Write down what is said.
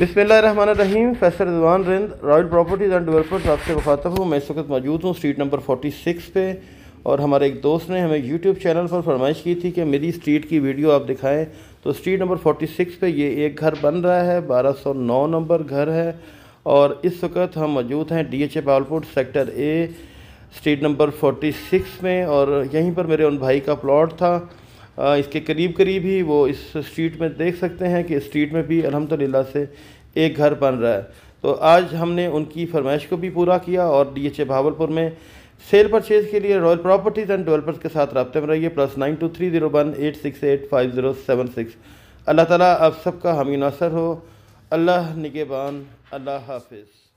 Rahim Faisal Rizwan Rind Royal Properties and Developers आपसे मुखातब हूँ मैं इस वक्त मौजूद हूँ स्ट्रीट नंबर 46 पे और हमारे एक दोस्त ने हमें यूट्यूब चैनल पर फरमाइश की थी कि मेरी स्ट्रीट की वीडियो आप दिखाएं तो स्ट्रीट नंबर 46 पे ये एक घर बन रहा है 1209 नंबर घर है और इस वक्त हम मौजूद हैं D H A Bahawalpur sector A street number six में और यहीं पर मेरे उन भाई का प्लाट था इसके करीब करीब ही वो इस स्ट्रीट में देख सकते हैं कि स्ट्रीट में भी अलहमदिल्ला से एक घर बन रहा है तो आज हमने उनकी फरमाइश को भी पूरा किया और डी एच ए भावलपुर में सेल परचेज़ के लिए रॉयल प्रॉपर्टीज़ एंड डेवलपर्स के साथ रबते में रहिए plus nine two three zero one eight six eight five zero seven six अल्लाह ताली आप सबका हमी असर हो अल्लाह निगेबान अल्लाह हाफिज़